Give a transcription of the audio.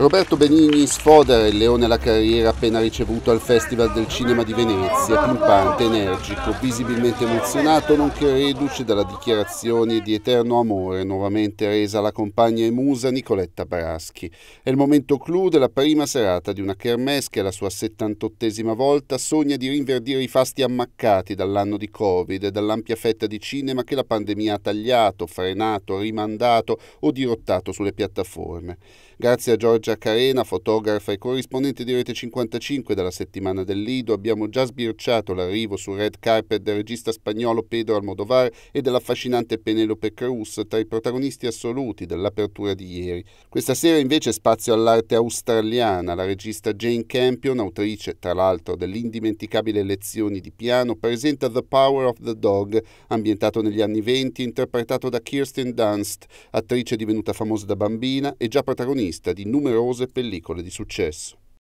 Roberto Benigni sfodera il leone alla carriera appena ricevuto al Festival del Cinema di Venezia, pimpante, energico, visibilmente emozionato, nonché reduce dalla dichiarazione di eterno amore nuovamente resa alla compagna e musa Nicoletta Braschi. È il momento clou della prima serata di una kermesse che la sua 78esima volta sogna di rinverdire i fasti ammaccati dall'anno di Covid e dall'ampia fetta di cinema che la pandemia ha tagliato, frenato, rimandato o dirottato sulle piattaforme. Grazie a Giorgia Ciaccarena, fotografa e corrispondente di Rete 55 della settimana del Lido, abbiamo già sbirciato l'arrivo su red carpet del regista spagnolo Pedro Almodovar e dell'affascinante Penelope Cruz tra i protagonisti assoluti dell'apertura di ieri. Questa sera invece spazio all'arte australiana. La regista Jane Campion, autrice tra l'altro dell'indimenticabile Lezioni di piano, presenta The Power of the Dog, ambientato negli anni 20, interpretato da Kirsten Dunst, attrice divenuta famosa da bambina e già protagonista di numerosi numerose pellicole di successo.